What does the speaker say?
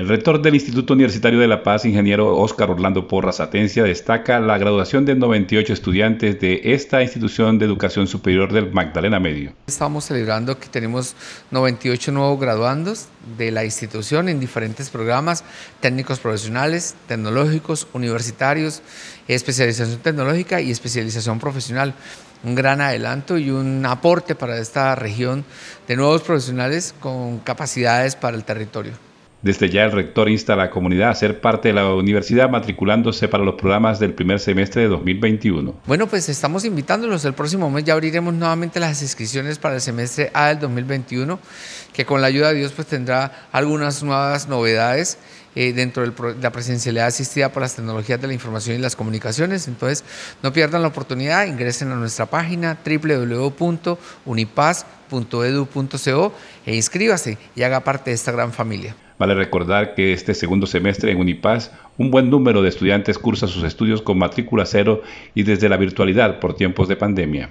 El rector del Instituto Universitario de La Paz, ingeniero Óscar Orlando Porras Atencia, destaca la graduación de 98 estudiantes de esta institución de educación superior del Magdalena Medio. Estamos celebrando que tenemos 98 nuevos graduandos de la institución en diferentes programas técnicos profesionales, tecnológicos, universitarios, especialización tecnológica y especialización profesional un gran adelanto y un aporte para esta región de nuevos profesionales con capacidades para el territorio. Desde ya el rector insta a la comunidad a ser parte de la universidad matriculándose para los programas del primer semestre de 2021. Bueno, pues estamos invitándolos. El próximo mes ya abriremos nuevamente las inscripciones para el semestre A del 2021, que con la ayuda de Dios pues tendrá algunas nuevas novedades. Eh, dentro de la presencialidad asistida por las tecnologías de la información y las comunicaciones. Entonces, no pierdan la oportunidad, ingresen a nuestra página www.unipaz.edu.co e inscríbase y haga parte de esta gran familia. Vale recordar que este segundo semestre en Unipaz, un buen número de estudiantes cursa sus estudios con matrícula cero y desde la virtualidad por tiempos de pandemia.